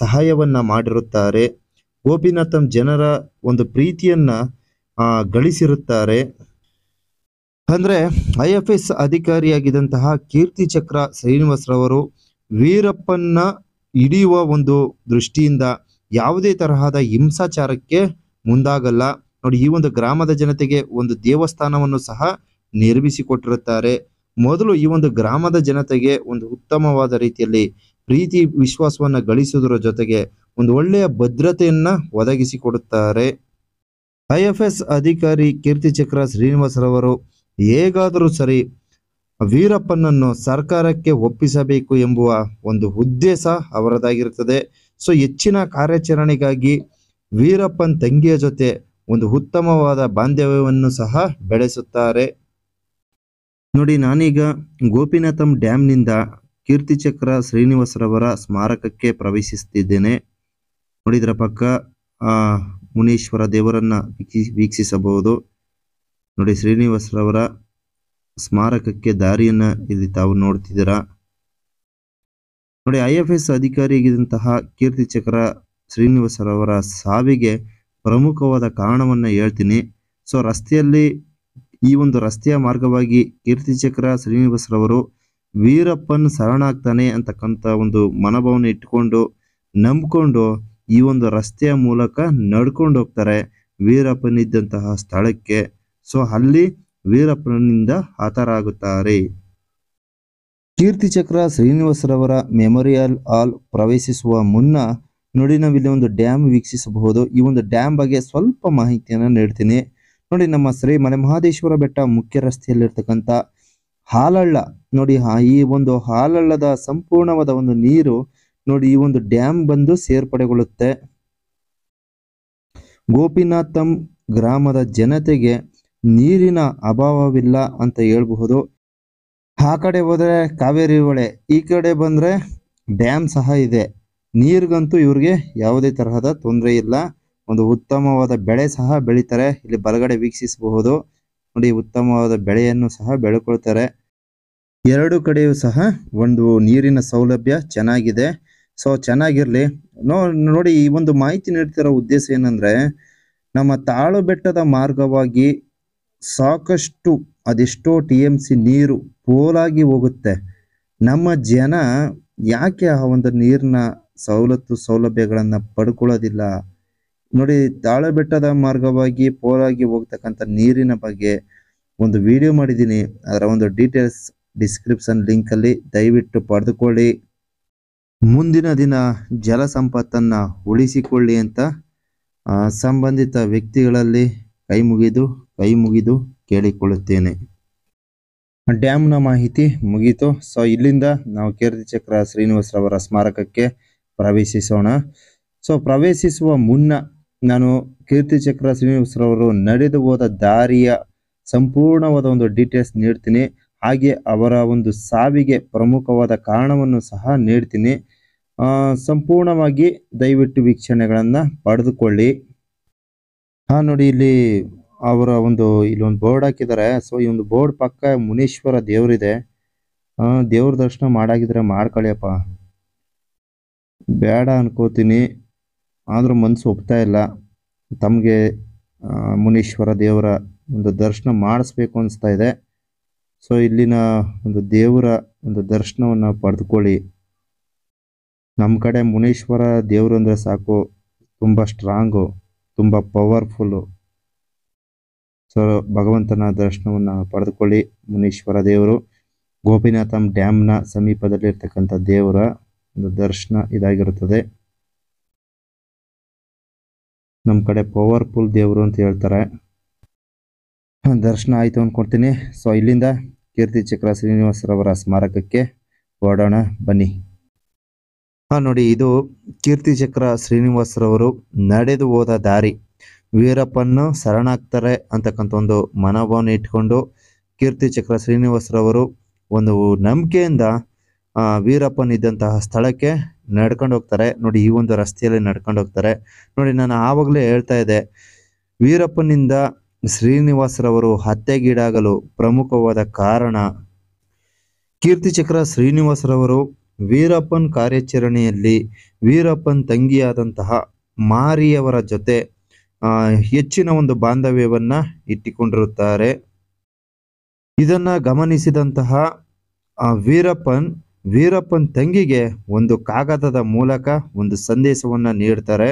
ಸಹಾಯವನ್ನು ಮಾಡಿರುತ್ತಾರೆ ಗೋಪಿನಾಥಂ ಜನರ ಒಂದು ಪ್ರೀತಿಯನ್ನು ಗಳಿಸಿರುತ್ತಾರೆ ಅಂದ್ರೆ ಐ ಎಫ್ ಎಸ್ ಅಧಿಕಾರಿಯಾಗಿದ್ದಂತಹ ಕೀರ್ತಿ ಚಕ್ರ ಶ್ರೀನಿವಾಸ್ ರವರು ವೀರಪ್ಪನ್ನ ಹಿಡಿಯುವ ಒಂದು ದೃಷ್ಟಿಯಿಂದ ಯಾವುದೇ ತರಹದ ಹಿಂಸಾಚಾರಕ್ಕೆ ಮುಂದಾಗಲ್ಲ ನೋಡಿ ಈ ಒಂದು ಗ್ರಾಮದ ಜನತೆಗೆ ಒಂದು ದೇವಸ್ಥಾನವನ್ನು ಸಹ ನಿರ್ಮಿಸಿಕೊಟ್ಟಿರುತ್ತಾರೆ ಮೊದಲು ಈ ಒಂದು ಗ್ರಾಮದ ಜನತೆಗೆ ಒಂದು ಉತ್ತಮವಾದ ರೀತಿಯಲ್ಲಿ ಪ್ರೀತಿ ವಿಶ್ವಾಸವನ್ನ ಗಳಿಸುವುದರ ಜೊತೆಗೆ ಒಂದು ಒಳ್ಳೆಯ ಭದ್ರತೆಯನ್ನ ಒದಗಿಸಿಕೊಡುತ್ತಾರೆ ಐ ಎಫ್ ಎಸ್ ಅಧಿಕಾರಿ ಚಕ್ರ ಶ್ರೀನಿವಾಸರವರು ಹೇಗಾದರೂ ಸರಿ ವೀರಪ್ಪನನ್ನು ಸರ್ಕಾರಕ್ಕೆ ಒಪ್ಪಿಸಬೇಕು ಎಂಬುವ ಒಂದು ಉದ್ದೇಶ ಅವರದಾಗಿರುತ್ತದೆ ಸೊ ಹೆಚ್ಚಿನ ಕಾರ್ಯಾಚರಣೆಗಾಗಿ ವೀರಪ್ಪನ್ ತಂಗಿಯ ಜೊತೆ ಒಂದು ಉತ್ತಮವಾದ ಬಾಂಧವ್ಯವನ್ನು ಸಹ ಬೆಳೆಸುತ್ತಾರೆ ನೋಡಿ ನಾನೀಗ ಗೋಪಿನಾಥಂ ಡ್ಯಾಮ್ನಿಂದ ಕೀರ್ತಿಚಕ್ರ ಶ್ರೀನಿವಾಸರವರ ಸ್ಮಾರಕಕ್ಕೆ ಪ್ರವೇಶಿಸುತ್ತಿದ್ದೇನೆ ನೋಡಿದ್ರ ಪಕ್ಕ ಆ ಮುನೀಶ್ವರ ದೇವರನ್ನ ವೀಕ್ಷಿಸಬಹುದು ನೋಡಿ ಶ್ರೀನಿವಾಸರವರ ಸ್ಮಾರಕಕ್ಕೆ ದಾರಿಯನ್ನ ಇಲ್ಲಿ ತಾವು ನೋಡ್ತಿದ್ದೀರ ನೋಡಿ ಐ ಎಫ್ ಎಸ್ ಅಧಿಕಾರಿಯಾಗಿದ್ದಂತಹ ಕೀರ್ತಿಚಕ್ರ ಶ್ರೀನಿವಾಸರವರ ಸಾವಿಗೆ ಪ್ರಮುಖವಾದ ಕಾರಣವನ್ನ ಹೇಳ್ತೀನಿ ಸೊ ರಸ್ತೆಯಲ್ಲಿ ಈ ಒಂದು ರಸ್ತೆಯ ಮಾರ್ಗವಾಗಿ ಕೀರ್ತಿ ಚಕ್ರ ಶ್ರೀನಿವಾಸರವರು ವೀರಪ್ಪನ್ ಶರಣಾಗ್ತಾನೆ ಅಂತಕ್ಕಂಥ ಒಂದು ಮನೋಭಾವನೆ ಇಟ್ಟುಕೊಂಡು ನಂಬಿಕೊಂಡು ಈ ಒಂದು ರಸ್ತೆಯ ಮೂಲಕ ನಡ್ಕೊಂಡು ಹೋಗ್ತಾರೆ ವೀರಪ್ಪನಿದ್ದಂತಹ ಸ್ಥಳಕ್ಕೆ ಸೊ ಅಲ್ಲಿ ವೀರಪ್ಪನಿಂದ ಹತರಾಗುತ್ತಾರೆ ಚಕ್ರ ಶ್ರೀನಿವಾಸರವರ ಮೆಮೊರಿಯಲ್ ಹಾಲ್ ಪ್ರವೇಶಿಸುವ ಮುನ್ನ ನೋಡಿ ನಾವಿಲ್ಲಿ ಒಂದು ಡ್ಯಾಮ್ ವೀಕ್ಷಿಸಬಹುದು ಈ ಒಂದು ಡ್ಯಾಮ್ ಬಗ್ಗೆ ಸ್ವಲ್ಪ ಮಾಹಿತಿಯನ್ನು ನೀಡ್ತೀನಿ ನೋಡಿ ನಮ್ಮ ಶ್ರೀ ಮನೆ ಮಹಾದೇಶ್ವರ ಬೆಟ್ಟ ಮುಖ್ಯ ರಸ್ತೆಯಲ್ಲಿರ್ತಕ್ಕಂಥ ಹಾಲಳ್ಳ ನೋಡಿ ಈ ಒಂದು ಹಾಲಳ್ಳದ ಸಂಪೂರ್ಣವಾದ ಒಂದು ನೀರು ನೋಡಿ ಈ ಒಂದು ಡ್ಯಾಮ್ ಬಂದು ಸೇರ್ಪಡೆಗೊಳ್ಳುತ್ತೆ ಗೋಪಿನಾಥಂ ಗ್ರಾಮದ ಜನತೆಗೆ ನೀರಿನ ಅಭಾವವಿಲ್ಲ ಅಂತ ಹೇಳ್ಬಹುದು ಆ ಕಡೆ ಹೋದ್ರೆ ಕಾವೇರಿ ಹೊಳೆ ಈ ಕಡೆ ಬಂದ್ರೆ ಡ್ಯಾಮ್ ಸಹ ಇದೆ ನೀರಿಗಂತೂ ಇವ್ರಿಗೆ ಯಾವುದೇ ತರಹದ ತೊಂದರೆ ಇಲ್ಲ ಒಂದು ಉತ್ತಮವಾದ ಬೆಳೆ ಸಹ ಬೆಳೀತಾರೆ ಇಲ್ಲಿ ಬಲಗಡೆ ವೀಕ್ಷಿಸಬಹುದು ನೋಡಿ ಉತ್ತಮವಾದ ಬೆಳೆಯನ್ನು ಸಹ ಬೆಳೆಕೊಳ್ತಾರೆ ಎರಡು ಕಡೆಯೂ ಸಹ ಒಂದು ನೀರಿನ ಸೌಲಭ್ಯ ಚೆನ್ನಾಗಿದೆ ಸೊ ಚೆನ್ನಾಗಿರ್ಲಿ ನೋ ನೋಡಿ ಈ ಒಂದು ಮಾಹಿತಿ ನೀಡ್ತಿರೋ ಉದ್ದೇಶ ಏನಂದ್ರೆ ನಮ್ಮ ತಾಳು ಬೆಟ್ಟದ ಮಾರ್ಗವಾಗಿ ಸಾಕಷ್ಟು ಅದೆಷ್ಟೋ ಟಿ ಎಮ್ ಸಿ ನೀರು ಪೋಲಾಗಿ ಹೋಗುತ್ತೆ ನಮ್ಮ ಜನ ಯಾಕೆ ಆ ಒಂದು ನೀರಿನ ಸವಲತ್ತು ಸೌಲಭ್ಯಗಳನ್ನು ಪಡ್ಕೊಳ್ಳೋದಿಲ್ಲ ನೋಡಿ ತಾಳೆ ಬೆಟ್ಟದ ಮಾರ್ಗವಾಗಿ ಪೋಲಾಗಿ ಹೋಗ್ತಕ್ಕಂಥ ನೀರಿನ ಬಗ್ಗೆ ಒಂದು ವಿಡಿಯೋ ಮಾಡಿದ್ದೀನಿ ಅದರ ಒಂದು ಡೀಟೇಲ್ಸ್ ಡಿಸ್ಕ್ರಿಪ್ಷನ್ ಲಿಂಕ್ ಅಲ್ಲಿ ದಯವಿಟ್ಟು ಪಡೆದುಕೊಳ್ಳಿ ಮುಂದಿನ ದಿನ ಜಲ ಸಂಪತ್ತನ್ನು ಉಳಿಸಿಕೊಳ್ಳಿ ಅಂತ ಸಂಬಂಧಿತ ವ್ಯಕ್ತಿಗಳಲ್ಲಿ ಕೈ ಮುಗಿದು ಕೈ ಮುಗಿದು ಕೇಳಿಕೊಳ್ಳುತ್ತೇನೆ ಡ್ಯಾಮ್ನ ಮಾಹಿತಿ ಮುಗೀತು ಸೊ ಇಲ್ಲಿಂದ ನಾವು ಕೀರ್ತಿ ಚಕ್ರ ಶ್ರೀನಿವಾಸರವರ ಸ್ಮಾರಕಕ್ಕೆ ಪ್ರವೇಶಿಸೋಣ ಸೊ ಪ್ರವೇಶಿಸುವ ಮುನ್ನ ನಾನು ಕೀರ್ತಿ ಚಕ್ರ ಶ್ರೀನಿವಾಸರವರು ನಡೆದು ಹೋದ ದಾರಿಯ ಸಂಪೂರ್ಣವಾದ ಒಂದು ಡೀಟೇಲ್ಸ್ ನೀಡ್ತೀನಿ ಹಾಗೆ ಅವರ ಒಂದು ಸಾವಿಗೆ ಪ್ರಮುಖವಾದ ಕಾರಣವನ್ನು ಸಹ ನೀಡ್ತೀನಿ ಸಂಪೂರ್ಣವಾಗಿ ದಯವಿಟ್ಟು ವೀಕ್ಷಣೆಗಳನ್ನು ಪಡೆದುಕೊಳ್ಳಿ ಹಾಂ ನೋಡಿ ಇಲ್ಲಿ ಅವರ ಒಂದು ಇಲ್ಲೊಂದು ಬೋರ್ಡ್ ಹಾಕಿದ್ದಾರೆ ಸೊ ಈ ಒಂದು ಬೋರ್ಡ್ ಪಕ್ಕ ಮುನೀಶ್ವರ ದೇವರಿದೆ ದೇವ್ರ ದರ್ಶನ ಮಾಡಾಗಿದ್ರೆ ಮಾಡ್ಕೊಳ್ಳಿಯಪ್ಪ ಬೇಡ ಅನ್ಕೋತೀನಿ ಆದರೂ ಮನಸ್ಸು ಒಪ್ತಾ ಇಲ್ಲ ತಮಗೆ ಮುನೀಶ್ವರ ದೇವರ ಒಂದು ದರ್ಶನ ಮಾಡಿಸ್ಬೇಕು ಅನಿಸ್ತಾ ಇದೆ ಸೊ ಇಲ್ಲಿನ ಒಂದು ದೇವರ ಒಂದು ದರ್ಶನವನ್ನು ಪಡೆದುಕೊಳ್ಳಿ ನಮ್ಮ ಕಡೆ ಮುನೀಶ್ವರ ದೇವರು ಅಂದರೆ ಸಾಕು ತುಂಬ ಸ್ಟ್ರಾಂಗು ತುಂಬ ಪವರ್ಫುಲ್ಲು ಸೊ ಭಗವಂತನ ದರ್ಶನವನ್ನು ಪಡೆದುಕೊಳ್ಳಿ ಮುನೀಶ್ವರ ದೇವರು ಗೋಪಿನಾಥಂ ಡ್ಯಾಮ್ನ ಸಮೀಪದಲ್ಲಿರ್ತಕ್ಕಂಥ ದೇವರ ಒಂದು ದರ್ಶನ ಇದಾಗಿರುತ್ತದೆ ನಮ್ಮ ಕಡೆ ಪವರ್ಫುಲ್ ದೇವರು ಅಂತ ಹೇಳ್ತಾರೆ ದರ್ಶನ ಆಯಿತು ಅಂದ್ಕೊಡ್ತೀನಿ ಸೊ ಇಲ್ಲಿಂದ ಕೀರ್ತಿ ಚಕ್ರ ಶ್ರೀನಿವಾಸರವರ ಸ್ಮಾರಕಕ್ಕೆ ಓಡೋಣ ಬನ್ನಿ ಹಾಂ ನೋಡಿ ಇದು ಕೀರ್ತಿ ಚಕ್ರ ಶ್ರೀನಿವಾಸರವರು ನಡೆದು ಹೋದ ದಾರಿ ವೀರಪ್ಪನ್ನು ಶರಣಾಗ್ತಾರೆ ಅಂತಕ್ಕಂಥ ಒಂದು ಮನೋಭಾವನೆ ಇಟ್ಕೊಂಡು ಕೀರ್ತಿ ಚಕ್ರ ಶ್ರೀನಿವಾಸರವರು ಒಂದು ನಂಬಿಕೆಯಿಂದ ವೀರಪ್ಪನ್ ಇದ್ದಂತಹ ಸ್ಥಳಕ್ಕೆ ನಡ್ಕೊಂಡು ಹೋಗ್ತಾರೆ ನೋಡಿ ಈ ಒಂದು ರಸ್ತೆಯಲ್ಲಿ ನಡ್ಕೊಂಡು ಹೋಗ್ತಾರೆ ನೋಡಿ ನಾನು ಆವಾಗಲೇ ಹೇಳ್ತಾ ಇದ್ದೆ ವೀರಪ್ಪನಿಂದ ಶ್ರೀನಿವಾಸರವರು ಹತ್ಯೆಗೀಡಾಗಲು ಪ್ರಮುಖವಾದ ಕಾರಣ ಕೀರ್ತಿ ಚಕ್ರ ಶ್ರೀನಿವಾಸರವರು ವೀರಪ್ಪನ್ ಕಾರ್ಯಾಚರಣೆಯಲ್ಲಿ ವೀರಪ್ಪನ್ ತಂಗಿಯಾದಂತಹ ಮಾರಿಯವರ ಜೊತೆ ಹೆಚ್ಚಿನ ಒಂದು ಬಾಂಧವ್ಯವನ್ನ ಇಟ್ಟಿಕೊಂಡಿರುತ್ತಾರೆ ಇದನ್ನ ಗಮನಿಸಿದಂತಹ ವೀರಪ್ಪನ್ ವೀರಪ್ಪನ ತಂಗಿಗೆ ಒಂದು ಕಾಗದದ ಮೂಲಕ ಒಂದು ಸಂದೇಶವನ್ನು ನೀಡ್ತಾರೆ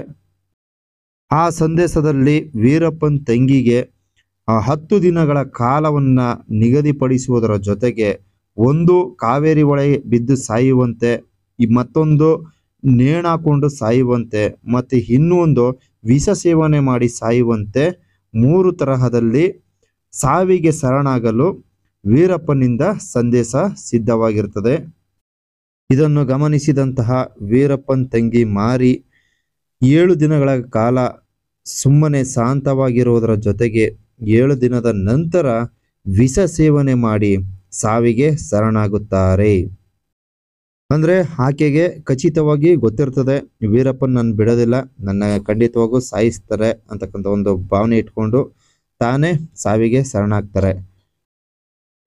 ಆ ಸಂದೇಶದಲ್ಲಿ ವೀರಪ್ಪನ ತಂಗಿಗೆ ಹತ್ತು ದಿನಗಳ ಕಾಲವನ್ನ ನಿಗದಿಪಡಿಸುವುದರ ಜೊತೆಗೆ ಒಂದು ಕಾವೇರಿ ಒಳಗೆ ಬಿದ್ದು ಸಾಯುವಂತೆ ಮತ್ತೊಂದು ನೇಣಾಕೊಂಡು ಸಾಯುವಂತೆ ಮತ್ತು ಇನ್ನೊಂದು ವಿಷ ಸೇವನೆ ಮಾಡಿ ಸಾಯುವಂತೆ ಮೂರು ತರಹದಲ್ಲಿ ಸಾವಿಗೆ ಶರಣಾಗಲು ವೀರಪ್ಪನಿಂದ ಸಂದೇಶ ಸಿದ್ಧವಾಗಿರ್ತದೆ ಇದನ್ನು ಗಮನಿಸಿದಂತಹ ವೀರಪ್ಪನ್ ತಂಗಿ ಮಾರಿ ಏಳು ದಿನಗಳ ಕಾಲ ಸುಮ್ಮನೆ ಶಾಂತವಾಗಿರುವುದರ ಜೊತೆಗೆ ಏಳು ದಿನದ ನಂತರ ವಿಷ ಸೇವನೆ ಮಾಡಿ ಸಾವಿಗೆ ಶರಣಾಗುತ್ತಾರೆ ಅಂದರೆ ಆಕೆಗೆ ಖಚಿತವಾಗಿ ಗೊತ್ತಿರ್ತದೆ ವೀರಪ್ಪನ್ ನಾನು ಬಿಡೋದಿಲ್ಲ ನನ್ನ ಖಂಡಿತವಾಗೂ ಸಾಯಿಸ್ತಾರೆ ಅಂತಕ್ಕಂಥ ಒಂದು ಭಾವನೆ ಇಟ್ಕೊಂಡು ತಾನೇ ಸಾವಿಗೆ ಶರಣಾಗ್ತಾರೆ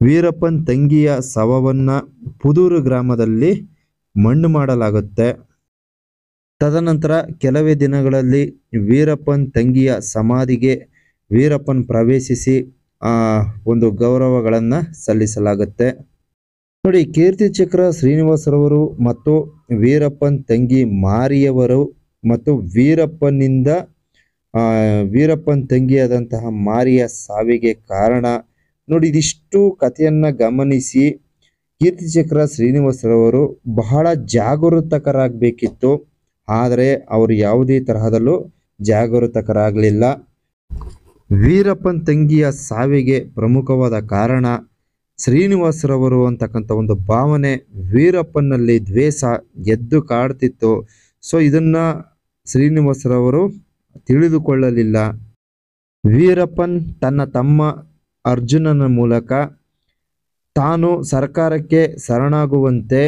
ವೀರಪ್ಪನ್ ತಂಗಿಯ ಶವವನ್ನು ಪುದೂರು ಗ್ರಾಮದಲ್ಲಿ ಮಣ್ಣು ಮಾಡಲಾಗುತ್ತೆ ತದನಂತರ ಕೆಲವೇ ದಿನಗಳಲ್ಲಿ ವೀರಪ್ಪನ್ ತಂಗಿಯ ಸಮಾಧಿಗೆ ವೀರಪ್ಪನ್ ಪ್ರವೇಶಿಸಿ ಆ ಒಂದು ಗೌರವಗಳನ್ನು ಸಲ್ಲಿಸಲಾಗುತ್ತೆ ನೋಡಿ ಕೀರ್ತಿ ಚಕ್ರ ಶ್ರೀನಿವಾಸರವರು ಮತ್ತು ವೀರಪ್ಪನ್ ತಂಗಿ ಮಾರಿಯವರು ಮತ್ತು ವೀರಪ್ಪನಿಂದ ವೀರಪ್ಪನ್ ತಂಗಿಯಾದಂತಹ ಮಾರಿಯ ಸಾವಿಗೆ ಕಾರಣ ನೋಡಿ ಇದಿಷ್ಟು ಕಥೆಯನ್ನು ಗಮನಿಸಿ ಕೀರ್ತಿಚಕ್ರ ಶ್ರೀನಿವಾಸರವರು ಬಹಳ ಜಾಗರೂಕರಾಗಬೇಕಿತ್ತು ಆದರೆ ಅವರು ಯಾವುದೇ ತರಹದಲ್ಲೂ ಜಾಗರೂಕರಾಗಲಿಲ್ಲ ವೀರಪ್ಪನ್ ತಂಗಿಯ ಸಾವಿಗೆ ಪ್ರಮುಖವಾದ ಕಾರಣ ಶ್ರೀನಿವಾಸರವರು ಅಂತಕ್ಕಂಥ ಒಂದು ಭಾವನೆ ವೀರಪ್ಪನಲ್ಲಿ ದ್ವೇಷ ಎದ್ದು ಕಾಡ್ತಿತ್ತು ಸೊ ಇದನ್ನ ಶ್ರೀನಿವಾಸರವರು ತಿಳಿದುಕೊಳ್ಳಲಿಲ್ಲ ವೀರಪ್ಪನ್ ತನ್ನ ತಮ್ಮ ಅರ್ಜುನನ ಮೂಲಕ ತಾನು ಸರ್ಕಾರಕ್ಕೆ ಶರಣಾಗುವಂತೆ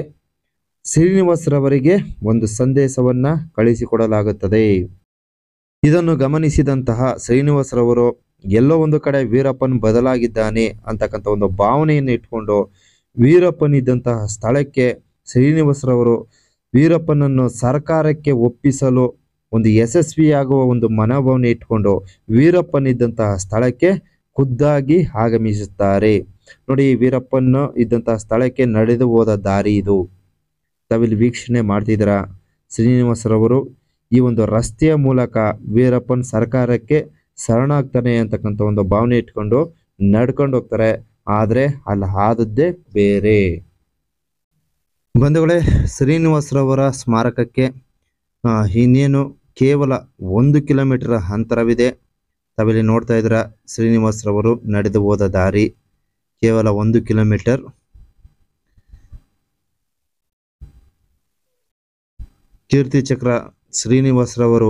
ಶ್ರೀನಿವಾಸರವರಿಗೆ ಒಂದು ಸಂದೇಶವನ್ನು ಕಳಿಸಿಕೊಡಲಾಗುತ್ತದೆ ಇದನ್ನು ಗಮನಿಸಿದಂತಹ ಶ್ರೀನಿವಾಸರವರು ಎಲ್ಲೋ ಒಂದು ಕಡೆ ವೀರಪ್ಪನ್ ಬದಲಾಗಿದ್ದಾನೆ ಅಂತಕ್ಕಂಥ ಒಂದು ಭಾವನೆಯನ್ನು ಇಟ್ಕೊಂಡು ವೀರಪ್ಪನಿದ್ದಂತಹ ಸ್ಥಳಕ್ಕೆ ಶ್ರೀನಿವಾಸರವರು ವೀರಪ್ಪನನ್ನು ಸರ್ಕಾರಕ್ಕೆ ಒಪ್ಪಿಸಲು ಒಂದು ಯಶಸ್ವಿಯಾಗುವ ಒಂದು ಮನೋಭಾವನೆ ಇಟ್ಕೊಂಡು ವೀರಪ್ಪನಿದ್ದಂತಹ ಸ್ಥಳಕ್ಕೆ ಖುದ್ದಾಗಿ ಆಗಮಿಸುತ್ತಾರೆ ನೋಡಿ ವೀರಪ್ಪನ ಇದ್ದಂತಹ ಸ್ಥಳಕ್ಕೆ ನಡೆದು ಹೋದ ದಾರಿ ಇದು ತಾವಿಲ್ಲಿ ವೀಕ್ಷಣೆ ಶ್ರೀನಿವಾಸ್ ಶ್ರೀನಿವಾಸರವರು ಈ ಒಂದು ರಸ್ತೆಯ ಮೂಲಕ ವೀರಪ್ಪನ್ ಸರ್ಕಾರಕ್ಕೆ ಶರಣಾಗ್ತಾನೆ ಅಂತಕ್ಕಂಥ ಒಂದು ಭಾವನೆ ಇಟ್ಕೊಂಡು ನಡ್ಕೊಂಡು ಹೋಗ್ತಾರೆ ಆದರೆ ಅಲ್ಲಿ ಆದದ್ದೇ ಬೇರೆ ಬಂಧುಗಳೇ ಶ್ರೀನಿವಾಸರವರ ಸ್ಮಾರಕಕ್ಕೆ ಇನ್ನೇನು ಕೇವಲ ಒಂದು ಕಿಲೋಮೀಟರ್ ಅಂತರವಿದೆ ತಾವಿಲ್ಲಿ ನೋಡ್ತಾ ಇದ್ದೀರಾ ಶ್ರೀನಿವಾಸರವರು ನಡೆದು ಹೋದ ದಾರಿ ಕೇವಲ ಒಂದು ಕಿಲೋಮೀಟರ್ ಕೀರ್ತಿ ಚಕ್ರ ಶ್ರೀನಿವಾಸರವರು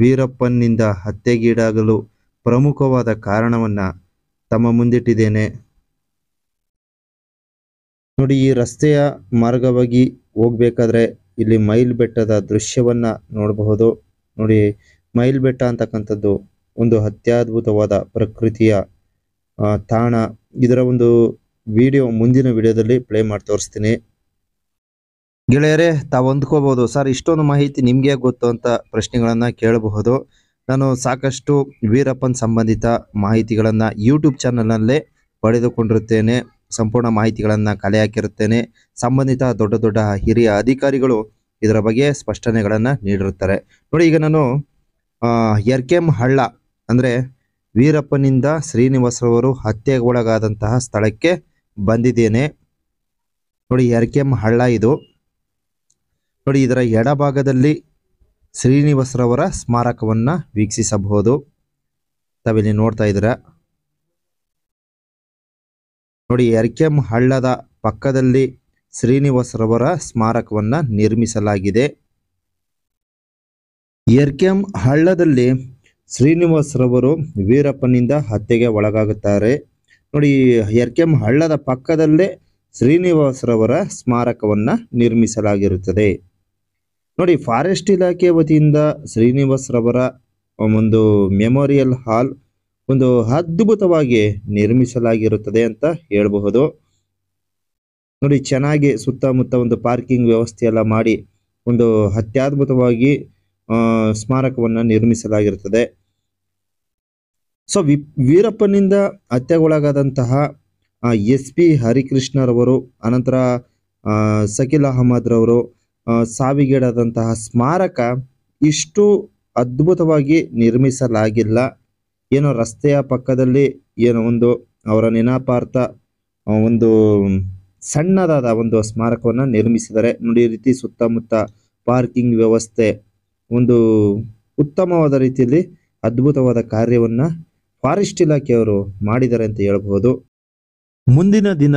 ವೀರಪ್ಪನಿಂದ ಹತ್ಯೆಗೀಡಾಗಲು ಪ್ರಮುಖವಾದ ಕಾರಣವನ್ನು ತಮ್ಮ ಮುಂದಿಟ್ಟಿದ್ದೇನೆ ನೋಡಿ ಈ ರಸ್ತೆಯ ಮಾರ್ಗವಾಗಿ ಹೋಗ್ಬೇಕಾದ್ರೆ ಇಲ್ಲಿ ಮೈಲ್ ಬೆಟ್ಟದ ದೃಶ್ಯವನ್ನ ನೋಡಬಹುದು ನೋಡಿ ಮೈಲ್ ಬೆಟ್ಟ ಅಂತಕ್ಕಂಥದ್ದು ಒಂದು ಅತ್ಯದ್ಭುತವಾದ ಪ್ರಕೃತಿಯ ತಾಣ ಇದರ ಒಂದು ವಿಡಿಯೋ ಮುಂದಿನ ವಿಡಿಯೋದಲ್ಲಿ ಪ್ಲೇ ಮಾಡಿ ತೋರಿಸ್ತೀನಿ ಗೆಳೆಯರೇ ತಾವು ಹೊಂದ್ಕೋಬಹುದು ಸರ್ ಇಷ್ಟೊಂದು ಮಾಹಿತಿ ನಿಮಗೆ ಗೊತ್ತು ಅಂತ ಪ್ರಶ್ನೆಗಳನ್ನು ಕೇಳಬಹುದು ನಾನು ಸಾಕಷ್ಟು ವೀರಪ್ಪನ್ ಸಂಬಂಧಿತ ಮಾಹಿತಿಗಳನ್ನು ಯೂಟ್ಯೂಬ್ ಚಾನಲ್ನಲ್ಲೇ ಪಡೆದುಕೊಂಡಿರುತ್ತೇನೆ ಸಂಪೂರ್ಣ ಮಾಹಿತಿಗಳನ್ನು ಕಲೆ ಹಾಕಿರುತ್ತೇನೆ ಸಂಬಂಧಿತ ದೊಡ್ಡ ದೊಡ್ಡ ಹಿರಿಯ ಅಧಿಕಾರಿಗಳು ಇದರ ಬಗ್ಗೆ ಸ್ಪಷ್ಟನೆಗಳನ್ನು ನೀಡಿರುತ್ತಾರೆ ನೋಡಿ ಈಗ ನಾನು ಎರ್ಕೆಮ್ ಹಳ್ಳ ಅಂದ್ರೆ ವೀರಪ್ಪನಿಂದ ಶ್ರೀನಿವಾಸರವರು ಹತ್ಯೆಗೆ ಒಳಗಾದಂತಹ ಸ್ಥಳಕ್ಕೆ ಬಂದಿದ್ದೇನೆ ನೋಡಿ ಎರ್ಕೆಮ್ ಹಳ್ಳ ಇದು ನೋಡಿ ಇದರ ಎಡಭಾಗದಲ್ಲಿ ಶ್ರೀನಿವಾಸರವರ ಸ್ಮಾರಕವನ್ನು ವೀಕ್ಷಿಸಬಹುದು ತಾವಿಲ್ಲಿ ನೋಡ್ತಾ ಇದ್ದೀರ ನೋಡಿ ಎರ್ಕೆಮ್ ಹಳ್ಳದ ಪಕ್ಕದಲ್ಲಿ ಶ್ರೀನಿವಾಸರವರ ಸ್ಮಾರಕವನ್ನು ನಿರ್ಮಿಸಲಾಗಿದೆ ಎರ್ಕೆಮ್ ಹಳ್ಳದಲ್ಲಿ ರವರು ವೀರಪ್ಪನಿಂದ ಹತ್ಯೆಗೆ ಒಳಗಾಗುತ್ತಾರೆ ನೋಡಿ ಕೆಂ ಹಳ್ಳದ ಪಕ್ಕದಲ್ಲೇ ರವರ ಸ್ಮಾರಕವನ್ನ ನಿರ್ಮಿಸಲಾಗಿರುತ್ತದೆ ನೋಡಿ ಫಾರೆಸ್ಟ್ ಇಲಾಖೆ ವತಿಯಿಂದ ರವರ ಒಂದು ಮೆಮೋರಿಯಲ್ ಹಾಲ್ ಒಂದು ಅದ್ಭುತವಾಗಿ ನಿರ್ಮಿಸಲಾಗಿರುತ್ತದೆ ಅಂತ ಹೇಳಬಹುದು ನೋಡಿ ಚೆನ್ನಾಗಿ ಸುತ್ತಮುತ್ತ ಒಂದು ಪಾರ್ಕಿಂಗ್ ವ್ಯವಸ್ಥೆ ಎಲ್ಲ ಮಾಡಿ ಒಂದು ಅತ್ಯದ್ಭುತವಾಗಿ ಸ್ಮಾರಕವನ್ನು ನಿರ್ಮಿಸಲಾಗಿರುತ್ತದೆ ಸೊ ವಿ ವೀರಪ್ಪನಿಂದ ಹತ್ಯೆಗೊಳಗಾದಂತಹ ಎಸ್ ಪಿ ಹರಿಕೃಷ್ಣರವರು ಅನಂತರ ಸಕೀಲ್ ಅಹಮದ್ರವರು ಸಾವಿಗೀಡಾದಂತಹ ಸ್ಮಾರಕ ಇಷ್ಟು ಅದ್ಭುತವಾಗಿ ನಿರ್ಮಿಸಲಾಗಿಲ್ಲ ಏನೋ ರಸ್ತೆಯ ಪಕ್ಕದಲ್ಲಿ ಏನೋ ಒಂದು ಅವರ ನೆನಪಾರ್ಥ ಒಂದು ಸಣ್ಣದಾದ ಒಂದು ಸ್ಮಾರಕವನ್ನು ನಿರ್ಮಿಸಿದ್ದಾರೆ ನೋಡಿ ರೀತಿ ಸುತ್ತಮುತ್ತ ಪಾರ್ಕಿಂಗ್ ವ್ಯವಸ್ಥೆ ಒಂದು ಉತ್ತಮವಾದ ರೀತಿಯಲ್ಲಿ ಅದ್ಭುತವಾದ ಕಾರ್ಯವನ್ನು ಫಾರೆಸ್ಟ್ ಇಲಾಖೆಯವರು ಮಾಡಿದ್ದಾರೆ ಅಂತ ಹೇಳಬಹುದು ಮುಂದಿನ ದಿನ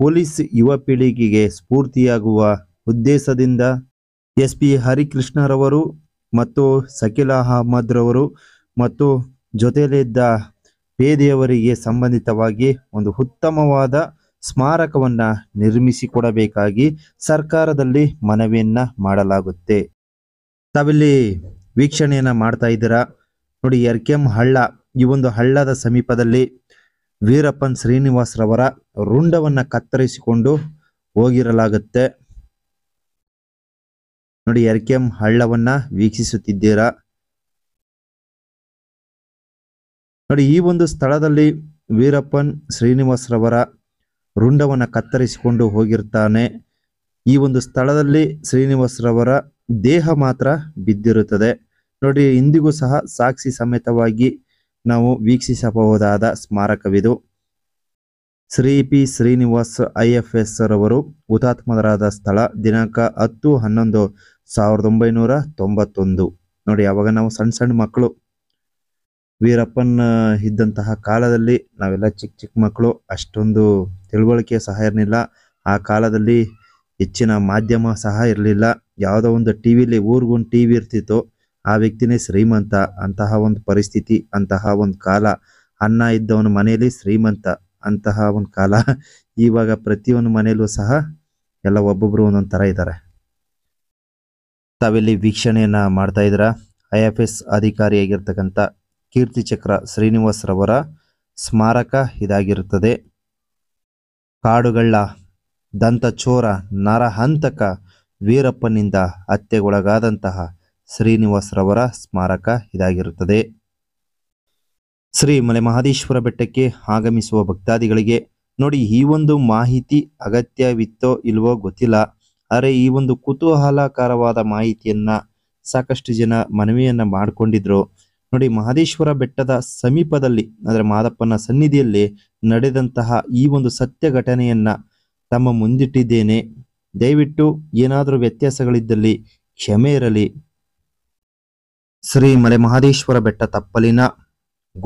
ಪೊಲೀಸ್ ಯುವ ಪೀಳಿಗೆಗೆ ಸ್ಫೂರ್ತಿಯಾಗುವ ಉದ್ದೇಶದಿಂದ ಎಸ್ ಪಿ ಹರಿಕೃಷ್ಣರವರು ಮತ್ತು ಸಕೀಲ ಅಹಮದ್ ರವರು ಮತ್ತು ಜೊತೆಯಲ್ಲಿದ್ದ ಪೇದೆಯವರಿಗೆ ಸಂಬಂಧಿತವಾಗಿ ಒಂದು ಉತ್ತಮವಾದ ಸ್ಮಾರಕವನ್ನು ನಿರ್ಮಿಸಿಕೊಡಬೇಕಾಗಿ ಸರ್ಕಾರದಲ್ಲಿ ಮನವಿಯನ್ನು ಮಾಡಲಾಗುತ್ತೆ ತಾವಿಲ್ಲಿ ವೀಕ್ಷಣೆಯನ್ನು ಮಾಡ್ತಾ ಇದ್ದೀರಾ ನೋಡಿ ಎರ್ಕೆಮ್ ಹಳ್ಳ ಈ ಒಂದು ಹಳ್ಳದ ಸಮೀಪದಲ್ಲಿ ವೀರಪ್ಪನ್ ರವರ ರುಂಡವನ್ನು ಕತ್ತರಿಸಿಕೊಂಡು ಹೋಗಿರಲಾಗುತ್ತೆ ನೋಡಿ ಎರ್ಕೆಮ್ ಹಳ್ಳವನ್ನ ವೀಕ್ಷಿಸುತ್ತಿದ್ದೀರಾ ನೋಡಿ ಈ ಒಂದು ಸ್ಥಳದಲ್ಲಿ ವೀರಪ್ಪನ್ ರವರ ರುಂಡವನ್ನ ಕತ್ತರಿಸಿಕೊಂಡು ಹೋಗಿರ್ತಾನೆ ಈ ಒಂದು ಸ್ಥಳದಲ್ಲಿ ರವರ ದೇಹ ಮಾತ್ರ ಬಿದ್ದಿರುತ್ತದೆ ನೋಡಿ ಇಂದಿಗೂ ಸಹ ಸಾಕ್ಷಿ ಸಮೇತವಾಗಿ ನಾವು ವೀಕ್ಷಿಸಬಹುದಾದ ಸ್ಮಾರಕವಿದು Shri P Srinivas I F S ರವರು ಹುತಾತ್ಮರಾದ ಸ್ಥಳ ದಿನಾಂಕ ಹತ್ತು ಹನ್ನೊಂದು ಸಾವಿರದ ಒಂಬೈನೂರ ತೊಂಬತ್ತೊಂದು ನೋಡಿ ಅವಾಗ ನಾವು ಸಣ್ಣ ಸಣ್ಣ ಮಕ್ಕಳು ವೀರಪ್ಪನ್ ಇದ್ದಂತಹ ಕಾಲದಲ್ಲಿ ನಾವೆಲ್ಲ ಚಿಕ್ಕ ಚಿಕ್ಕ ಮಕ್ಕಳು ಅಷ್ಟೊಂದು ತಿಳುವಳಿಕೆ ಸಹ ಇರಲಿಲ್ಲ ಆ ಕಾಲದಲ್ಲಿ ಹೆಚ್ಚಿನ ಮಾಧ್ಯಮ ಸಹ ಇರಲಿಲ್ಲ ಯಾವುದೋ ಒಂದು ಟಿ ವಿಲಿ ಊರಿಗೊಂದು ಟಿ ವಿ ಇರ್ತಿತ್ತು ಆ ವ್ಯಕ್ತಿನೇ ಶ್ರೀಮಂತ ಅಂತಹ ಒಂದು ಪರಿಸ್ಥಿತಿ ಅಂತಹ ಒಂದು ಕಾಲ ಅನ್ನ ಇದ್ದವನ ಮನೆಯಲ್ಲಿ ಶ್ರೀಮಂತ ಅಂತಹ ಒಂದು ಕಾಲ ಇವಾಗ ಪ್ರತಿಯೊಂದು ಮನೆಯಲ್ಲೂ ಸಹ ಎಲ್ಲ ಒಬ್ಬೊಬ್ರು ಒಂದೊಂದು ಥರ ಇದ್ದಾರೆ ತಾವಿಲ್ಲಿ ವೀಕ್ಷಣೆಯನ್ನು ಮಾಡ್ತಾ ಇದ್ರ ಐ ಎಫ್ ಎಸ್ ಅಧಿಕಾರಿಯಾಗಿರ್ತಕ್ಕಂಥ ಶ್ರೀನಿವಾಸ್ ರವರ ಸ್ಮಾರಕ ಇದಾಗಿರುತ್ತದೆ ಕಾಡುಗಳ ದಂತ ನರ ನರಹಂತಕ ವೀರಪ್ಪನಿಂದ ಹತ್ಯೆಗೊಳಗಾದಂತಹ ರವರ ಸ್ಮಾರಕ ಇದಾಗಿರುತ್ತದೆ ಶ್ರೀ ಮಹದೇಶ್ವರ ಬೆಟ್ಟಕ್ಕೆ ಆಗಮಿಸುವ ಭಕ್ತಾದಿಗಳಿಗೆ ನೋಡಿ ಈ ಒಂದು ಮಾಹಿತಿ ಅಗತ್ಯವಿತ್ತೋ ಇಲ್ವೋ ಗೊತ್ತಿಲ್ಲ ಆದರೆ ಈ ಒಂದು ಕುತೂಹಲಕರವಾದ ಮಾಹಿತಿಯನ್ನ ಸಾಕಷ್ಟು ಜನ ಮನವಿಯನ್ನ ಮಾಡಿಕೊಂಡಿದ್ರು ನೋಡಿ ಮಹದೇಶ್ವರ ಬೆಟ್ಟದ ಸಮೀಪದಲ್ಲಿ ಅಂದ್ರೆ ಮಾದಪ್ಪನ ಸನ್ನಿಧಿಯಲ್ಲಿ ನಡೆದಂತಹ ಈ ಒಂದು ಸತ್ಯ ಘಟನೆಯನ್ನ ತಮ್ಮ ಮುಂದಿಟ್ಟಿದ್ದೇನೆ ದಯವಿಟ್ಟು ಏನಾದರೂ ವ್ಯತ್ಯಾಸಗಳಿದ್ದಲ್ಲಿ ಕ್ಷಮೆ ಇರಲಿ ಶ್ರೀ ಮಲೆ ಮಹದೇಶ್ವರ ಬೆಟ್ಟ ತಪ್ಪಲಿನ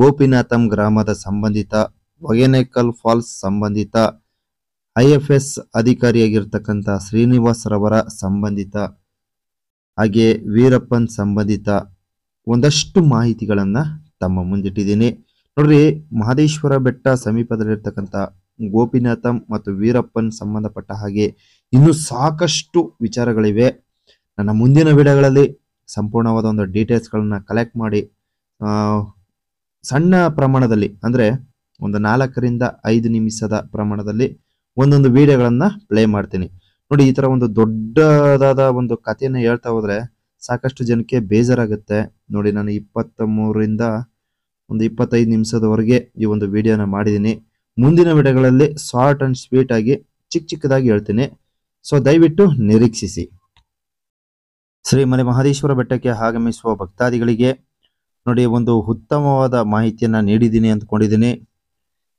ಗೋಪಿನಾಥಂ ಗ್ರಾಮದ ಸಂಬಂಧಿತ ಹೊಗೆನೇಕಲ್ ಫಾಲ್ಸ್ ಸಂಬಂಧಿತ ಐ ಎಫ್ ಎಸ್ ಅಧಿಕಾರಿಯಾಗಿರ್ತಕ್ಕಂಥ ರವರ ಸಂಬಂಧಿತ ಹಾಗೆ ವೀರಪ್ಪನ್ ಸಂಬಂಧಿತ ಒಂದಷ್ಟು ಮಾಹಿತಿಗಳನ್ನು ತಮ್ಮ ಮುಂದಿಟ್ಟಿದ್ದೀನಿ ನೋಡ್ರಿ ಮಹದೇಶ್ವರ ಬೆಟ್ಟ ಸಮೀಪದಲ್ಲಿರ್ತಕ್ಕಂಥ ಗೋಪಿನಾಥಂ ಮತ್ತು ವೀರಪ್ಪನ್ ಸಂಬಂಧಪಟ್ಟ ಹಾಗೆ ಇನ್ನು ಸಾಕಷ್ಟು ವಿಚಾರಗಳಿವೆ ನನ್ನ ಮುಂದಿನ ವಿಡಿಯೋಗಳಲ್ಲಿ ಸಂಪೂರ್ಣವಾದ ಒಂದು ಡೀಟೇಲ್ಸ್ಗಳನ್ನು ಕಲೆಕ್ಟ್ ಮಾಡಿ ಸಣ್ಣ ಪ್ರಮಾಣದಲ್ಲಿ ಅಂದರೆ ಒಂದು ನಾಲ್ಕರಿಂದ ಐದು ನಿಮಿಷದ ಪ್ರಮಾಣದಲ್ಲಿ ಒಂದೊಂದು ವಿಡಿಯೋಗಳನ್ನ ಪ್ಲೇ ಮಾಡ್ತೀನಿ ನೋಡಿ ಈ ಥರ ಒಂದು ದೊಡ್ಡದಾದ ಒಂದು ಕಥೆಯನ್ನು ಹೇಳ್ತಾ ಹೋದ್ರೆ ಸಾಕಷ್ಟು ಜನಕ್ಕೆ ಬೇಜಾರಾಗುತ್ತೆ ನೋಡಿ ನಾನು ಇಪ್ಪತ್ತ ಮೂರರಿಂದ ಒಂದು ಇಪ್ಪತ್ತೈದು ನಿಮಿಷದವರೆಗೆ ಈ ಒಂದು ವಿಡಿಯೋನ ಮಾಡಿದ್ದೀನಿ ಮುಂದಿನ ವಿಡಿಯೋಗಳಲ್ಲಿ ಶಾರ್ಟ್ ಸ್ವೀಟ್ ಆಗಿ ಚಿಕ್ಕ ಚಿಕ್ಕದಾಗಿ ಹೇಳ್ತೀನಿ ಸೊ ದಯವಿಟ್ಟು ನಿರೀಕ್ಷಿಸಿ ಶ್ರೀ ಮಲೆ ಮಹದೇಶ್ವರ ಬೆಟ್ಟಕ್ಕೆ ಆಗಮಿಸುವ ಭಕ್ತಾದಿಗಳಿಗೆ ನೋಡಿ ಒಂದು ಉತ್ತಮವಾದ ಮಾಹಿತಿಯನ್ನು ನೀಡಿದ್ದೀನಿ ಅಂದ್ಕೊಂಡಿದ್ದೀನಿ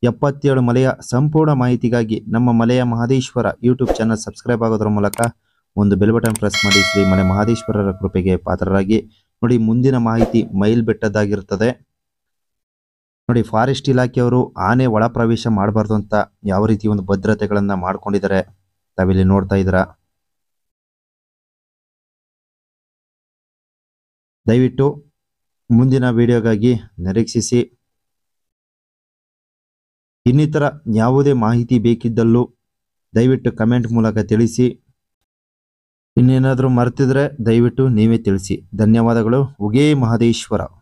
ಎಪ್ಪತ್ತೇಳು ಮಲೆಯ ಸಂಪೂರ್ಣ ಮಾಹಿತಿಗಾಗಿ ನಮ್ಮ ಮಲೆಯ ಮಹದೇಶ್ವರ ಯೂಟ್ಯೂಬ್ ಚಾನಲ್ ಸಬ್ಸ್ಕ್ರೈಬ್ ಆಗೋದ್ರ ಮೂಲಕ ಒಂದು ಬೆಲ್ ಬಟನ್ ಪ್ರೆಸ್ ಮಾಡಿ ಶ್ರೀ ಮಲೆ ಮಹದೇಶ್ವರರ ಕೃಪೆಗೆ ಪಾತ್ರರಾಗಿ ನೋಡಿ ಮುಂದಿನ ಮಾಹಿತಿ ಮೈಲ್ ಬೆಟ್ಟದ್ದಾಗಿರುತ್ತದೆ ನೋಡಿ ಫಾರೆಸ್ಟ್ ಇಲಾಖೆಯವರು ಆನೆ ಒಳ ಪ್ರವೇಶ ಮಾಡಬಾರ್ದು ಅಂತ ಯಾವ ರೀತಿ ಒಂದು ಭದ್ರತೆಗಳನ್ನು ಮಾಡ್ಕೊಂಡಿದ್ದಾರೆ ತಾವಿಲ್ಲಿ ನೋಡ್ತಾ ಇದ್ರ ದಯವಿಟ್ಟು ಮುಂದಿನ ವಿಡಿಯೋಗಾಗಿ ನಿರೀಕ್ಷಿಸಿ ಇನ್ನಿತರ ಯಾವುದೇ ಮಾಹಿತಿ ಬೇಕಿದ್ದಲ್ಲೂ ದಯವಿಟ್ಟು ಕಮೆಂಟ್ ಮೂಲಕ ತಿಳಿಸಿ ಇನ್ನೇನಾದರೂ ಮರ್ತಿದ್ರೆ ದಯವಿಟ್ಟು ನೀವೇ ತಿಳಿಸಿ ಧನ್ಯವಾದಗಳು ಉಗೇ ಮಹದೇಶ್ವರ